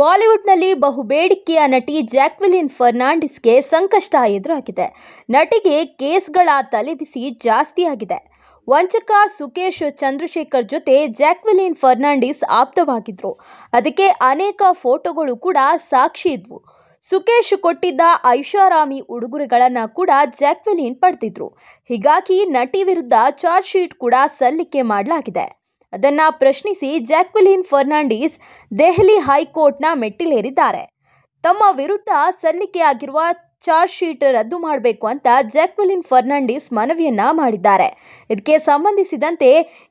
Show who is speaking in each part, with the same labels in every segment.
Speaker 1: ಬಾಲಿವುಡ್ನಲ್ಲಿ ಬಹುಬೇಡಿಕೆಯ ನಟಿ ಜಾಕ್ವೆಲಿನ್ ಫರ್ನಾಂಡಿಸ್ಗೆ ಸಂಕಷ್ಟ ಎದುರಾಗಿದೆ ನಟಿಗೆ ಕೇಸ್ಗಳ ತಲೆಬಿಸಿ ಜಾಸ್ತಿಯಾಗಿದೆ ವಂಚಕ ಸುಕೇಶ್ ಚಂದ್ರಶೇಖರ್ ಜೊತೆ ಜಾಕ್ವೆಲಿನ್ ಫರ್ನಾಂಡಿಸ್ ಆಪ್ತವಾಗಿದ್ದರು ಅದಕ್ಕೆ ಅನೇಕ ಫೋಟೋಗಳು ಕೂಡ ಸಾಕ್ಷಿ ಇದ್ವು ಸುಕೇಶ್ ಕೊಟ್ಟಿದ್ದ ಐಷಾರಾಮಿ ಉಡುಗೊರೆಗಳನ್ನು ಕೂಡ ಜಾಕ್ವೆಲಿನ್ ಪಡೆದಿದ್ರು ಹೀಗಾಗಿ ನಟಿ ವಿರುದ್ಧ ಚಾರ್ಜ್ ಶೀಟ್ ಕೂಡ ಸಲ್ಲಿಕೆ ಮಾಡಲಾಗಿದೆ ಅದನ್ನು ಪ್ರಶ್ನಿಸಿ ಜಾಕ್ವೆಲಿನ್ ಫರ್ನಾಂಡಿಸ್ ದೆಹಲಿ ಹೈಕೋರ್ಟ್ನ ಮೆಟ್ಟಿಲೇರಿದ್ದಾರೆ ತಮ್ಮ ವಿರುದ್ಧ ಸಲ್ಲಿಕೆಯಾಗಿರುವ ಚಾರ್ಜ್ ಶೀಟ್ ರದ್ದು ಮಾಡಬೇಕು ಅಂತ ಜಾಕ್ವೆಲಿನ್ ಫರ್ನಾಂಡಿಸ್ ಮನವಿಯನ್ನ ಮಾಡಿದ್ದಾರೆ ಇದಕ್ಕೆ ಸಂಬಂಧಿಸಿದಂತೆ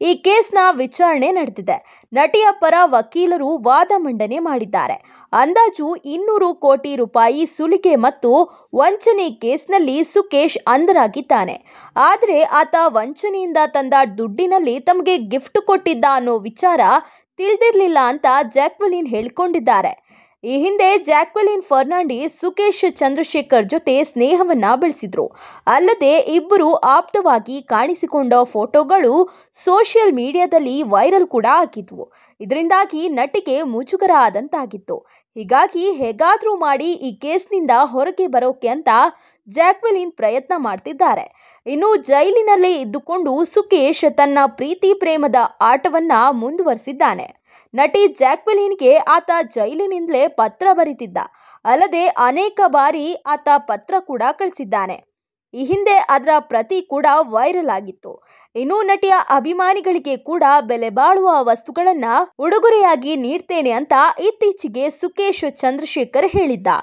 Speaker 1: ಈ ಕೇಸ್ನ ವಿಚಾರಣೆ ನಡೆದಿದೆ ನಟಿಯ ಪರ ವಕೀಲರು ವಾದ ಮಂಡನೆ ಮಾಡಿದ್ದಾರೆ ಅಂದಾಜು ಇನ್ನೂರು ಕೋಟಿ ರೂಪಾಯಿ ಸುಲಿಗೆ ಮತ್ತು ವಂಚನೆ ಕೇಸ್ನಲ್ಲಿ ಸುಕೇಶ್ ಅಂದರಾಗಿದ್ದಾನೆ ಆದರೆ ಆತ ವಂಚನೆಯಿಂದ ತಂದ ದುಡ್ಡಿನಲ್ಲಿ ತಮಗೆ ಗಿಫ್ಟ್ ಕೊಟ್ಟಿದ್ದ ಅನ್ನೋ ವಿಚಾರ ತಿಳಿದಿರಲಿಲ್ಲ ಅಂತ ಜಾಕ್ವೆಲಿನ್ ಹೇಳಿಕೊಂಡಿದ್ದಾರೆ ಈ ಹಿಂದೆ ಜಾಕ್ವೆಲಿನ್ ಫರ್ನಾಂಡಿಸ್ ಸುಕೇಶ್ ಚಂದ್ರಶೇಖರ್ ಜೊತೆ ಸ್ನೇಹವನ್ನ ಬೆಳೆಸಿದ್ರು ಅಲ್ಲದೆ ಇಬ್ಬರು ಆಪ್ತವಾಗಿ ಕಾಣಿಸಿಕೊಂಡ ಫೋಟೋಗಳು ಸೋಷಿಯಲ್ ಮೀಡಿಯಾದಲ್ಲಿ ವೈರಲ್ ಕೂಡ ಆಗಿದ್ವು ಇದರಿಂದಾಗಿ ನಟಿಗೆ ಮುಜುಗರ ಆದಂತಾಗಿತ್ತು ಹೀಗಾಗಿ ಹೇಗಾದರೂ ಮಾಡಿ ಈ ಕೇಸ್ನಿಂದ ಹೊರಗೆ ಬರೋಕೆ ಅಂತ ಜಾಕ್ವೆಲಿನ್ ಪ್ರಯತ್ನ ಮಾಡ್ತಿದ್ದಾರೆ ಇನ್ನು ಜೈಲಿನಲ್ಲೇ ಇದ್ದುಕೊಂಡು ಸುಕೇಶ್ ತನ್ನ ಪ್ರೀತಿ ಪ್ರೇಮದ ಆಟವನ್ನ ಮುಂದುವರಿಸಿದ್ದಾನೆ ನಟಿ ಜಾಕ್ವೆಲಿನ್ಗೆ ಆತ ಜೈಲಿನಿಂದಲೇ ಪತ್ರ ಬರೀತಿದ್ದ ಅಲ್ಲದೆ ಅನೇಕ ಬಾರಿ ಆತ ಪತ್ರ ಕೂಡ ಕಳಿಸಿದ್ದಾನೆ ಈ ಹಿಂದೆ ಅದರ ಪ್ರತಿ ಕೂಡ ವೈರಲ್ ಆಗಿತ್ತು ಇನ್ನು ನಟಿಯ ಅಭಿಮಾನಿಗಳಿಗೆ ಕೂಡ ಬೆಲೆ ಬಾಳುವ ವಸ್ತುಗಳನ್ನು ಉಡುಗೊರೆಯಾಗಿ ನೀಡ್ತೇನೆ ಅಂತ ಇತ್ತೀಚೆಗೆ ಸುಕೇಶ್ ಚಂದ್ರಶೇಖರ್ ಹೇಳಿದ್ದ